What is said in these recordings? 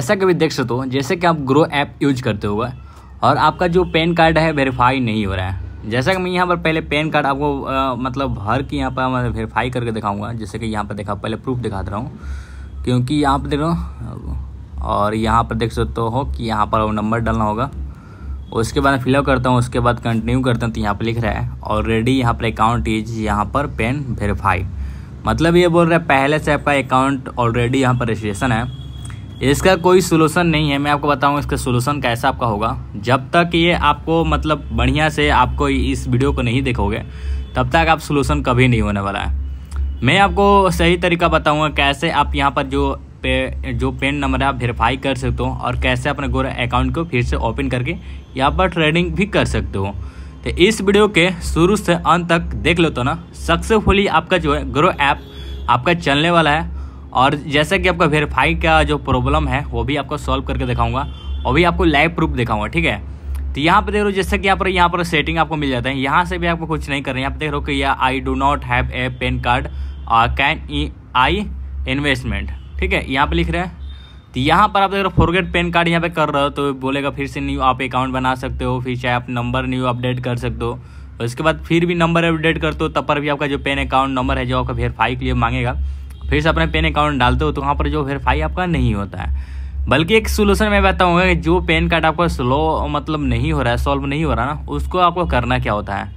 जैसा कि देख सकते हो जैसे कि आप ग्रो ऐप यूज करते हुए और आपका जो पैन कार्ड है वेरीफाई नहीं हो रहा है जैसा कि मैं यहाँ पर पहले पैन कार्ड आपको आ, मतलब हर की यहाँ पर मैं वेरीफाई करके दिखाऊंगा जैसे कि यहाँ पर देखा पहले प्रूफ दिखा दे रहा हूँ क्योंकि यहाँ पर देख रहा और यहाँ पर देख सकते हो कि यहाँ पर नंबर डालना होगा उसके बाद फिलअप करता हूँ उसके बाद कंटिन्यू करता हूँ तो यहाँ पर लिख रहा है ऑलरेडी यहाँ पर अकाउंट इज यहाँ पर पेन वेरीफाई मतलब ये बोल रहा है पहले से आपका अकाउंट ऑलरेडी यहाँ पर रजिस्ट्रेशन है इसका कोई सोलूसन नहीं है मैं आपको बताऊँ इसका सोलूसन कैसा आपका होगा जब तक ये आपको मतलब बढ़िया से आपको इस वीडियो को नहीं देखोगे तब तक आप सोलूशन कभी नहीं होने वाला है मैं आपको सही तरीका बताऊँगा कैसे आप यहाँ पर जो पे जो पेन नंबर है आप वेरीफाई कर सकते हो और कैसे अपने गोरा अकाउंट को फिर से ओपन करके यहाँ पर ट्रेडिंग भी कर सकते हो तो इस वीडियो के शुरू से अंत तक देख लो तो ना सक्सेसफुली आपका जो है ग्रो ऐप आपका चलने वाला है और जैसा कि आपका वेरीफाई का जो प्रॉब्लम है वो भी आपको सॉल्व करके दिखाऊंगा और भी आपको लाइव प्रूफ दिखाऊंगा ठीक है तो यहाँ पर देख रहे हो जैसे कि यहाँ पर यहाँ पर सेटिंग आपको मिल जाता है यहाँ से भी आपको कुछ नहीं करना रहे यहाँ पर देख रहे हो कि I do not have a PAN card can ई आई इन्वेस्टमेंट ठीक है यहाँ पर लिख रहे हैं तो यहाँ पर आप देख रहे हो फॉरगेट पेन कार्ड यहाँ पे कर रहे हो तो बोलेगा फिर से न्यू आप अकाउंट बना सकते हो फिर चाहे आप नंबर न्यू अपडेट कर सकते हो उसके बाद फिर भी नंबर अपडेट करते हो तब पर भी आपका जो पेन अकाउंट नंबर है जो आपका वेरीफाई के लिए मांगेगा फिर से अपने पेन अकाउंट डालते हो तो वहाँ पर जो वेरीफाई आपका नहीं होता है बल्कि एक सोल्यूशन मैं बताऊँगा कि जो पेन कार्ड आपका स्लो मतलब नहीं हो रहा है सॉल्व नहीं हो रहा ना उसको आपको करना क्या होता है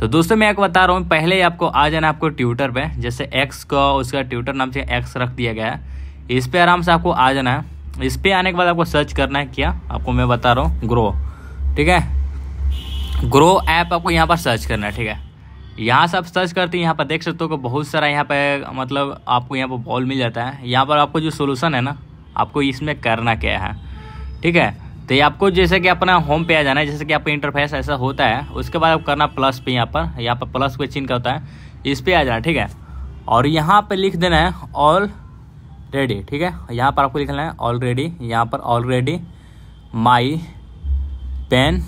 तो दोस्तों मैं आपको बता रहा हूँ पहले आपको आ जाना आपको ट्विटर पे जैसे एक्स का उसका ट्विटर नाम से एक्स रख दिया गया है इस पर आराम से आपको आ जाना है इस पर आने के बाद आपको सर्च करना है क्या आपको मैं बता रहा हूँ ग्रो ठीक है ग्रो ऐप आपको यहाँ पर सर्च करना है ठीक है यहाँ से आप सर्च करते हैं यहाँ पर देख सकते हो बहुत सारा यहाँ पर मतलब आपको यहाँ पर बॉल मिल जाता है यहाँ पर आपको जो सोल्यूशन है ना आपको इसमें करना क्या है ठीक है तो ये आपको जैसे कि अपना होम पे आ जाना है जैसे कि आपका इंटरफेस ऐसा होता है उसके बाद आप करना प्लस पे यहाँ पर यहाँ पर प्लस को चिन्ह का होता है इस पर आ जाना ठीक है और यहाँ पर लिख देना है ऑल रेडी ठीक है यहाँ पर आपको लिखना है ऑलरेडी यहाँ पर already my PAN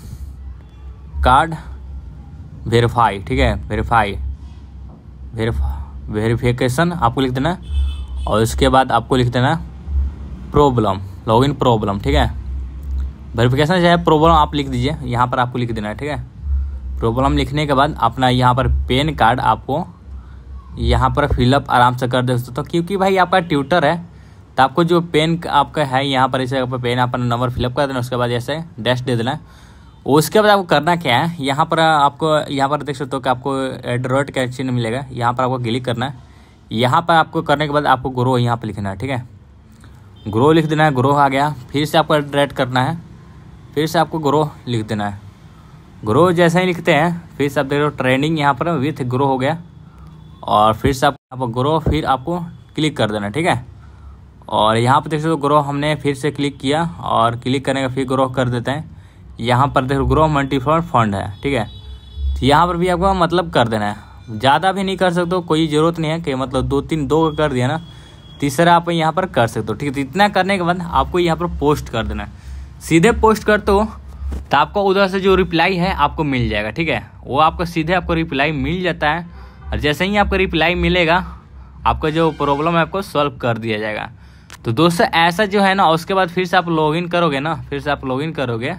card verify ठीक है वेरीफाई वेरीफिकेशन आपको लिख देना और इसके बाद आपको लिख देना प्रॉब्लम लॉगिन प्रॉब्लम ठीक है वेरिफिकेशन जो है प्रॉब्लम आप लिख दीजिए यहाँ पर आपको लिख देना है ठीक है प्रॉब्लम लिखने के बाद अपना यहाँ पर पेन कार्ड आपको यहाँ पर फिलअप आराम से कर दे दोस्तों क्योंकि भाई आपका ट्यूटर है तो आपको जो पेन आपका है यहाँ पर इसे पेन अपना नंबर फिलअप कर देना उसके बाद ऐसे डैश दे देना उसके बाद आपको करना क्या है यहाँ पर आपको यहाँ पर देख सकते हो कि आपको एड्रॉइड का चिन्ह मिलेगा यहाँ पर आपको क्लिक करना है यहाँ पर आपको करने के बाद आपको ग्रो यहाँ पर लिखना है ठीक है ग्रो लिख देना है ग्रो आ गया फिर से आपको एड्रेट करना है फिर से आपको ग्रो लिख देना है ग्रो जैसे ही लिखते हैं फिर से आप देख रहे हो ट्रेंडिंग यहाँ पर विथ ग्रो हो गया और फिर से आप यहाँ ग्रो फिर आपको क्लिक कर देना ठीक है और यहाँ पर देख सकते हो ग्रो हमने फिर से क्लिक किया और क्लिक करने का फिर ग्रो कर देते हैं यहाँ पर देखो ग्रोह मल्टीफॉर फंड है ठीक है तो यहाँ पर भी आपको मतलब कर देना है ज़्यादा भी नहीं कर सकते कोई ज़रूरत नहीं है कि मतलब दो तीन दो कर दिया ना तीसरा आप यहाँ पर कर सकते हो ठीक है तो इतना करने के बाद आपको यहाँ पर पोस्ट कर देना है सीधे पोस्ट करते हो तो आपको उधर से जो रिप्लाई है आपको मिल जाएगा ठीक है वो आपको सीधे आपको रिप्लाई मिल जाता है और जैसे ही आपको रिप्लाई मिलेगा आपका जो प्रॉब्लम है आपको सॉल्व कर दिया जाएगा तो दोस्तों ऐसा जो है ना उसके बाद फिर से आप लॉगिन करोगे ना फिर से आप लॉगिन करोगे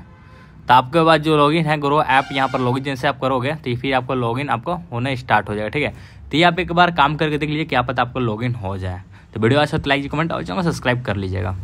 तो आपके पास जो लॉगिन है ग्रो ऐप यहाँ पर लॉगिन जैसे आप करोगे तो फिर आपको लॉगिन आपको होना स्टार्ट हो जाएगा ठीक है तो ये आप एक बार काम करके देख लीजिए क्या पता आपको लॉगिन हो जाए तो वीडियो अच्छा तो लाइक कमेंट और चैनल सब्सक्राइब कर लीजिएगा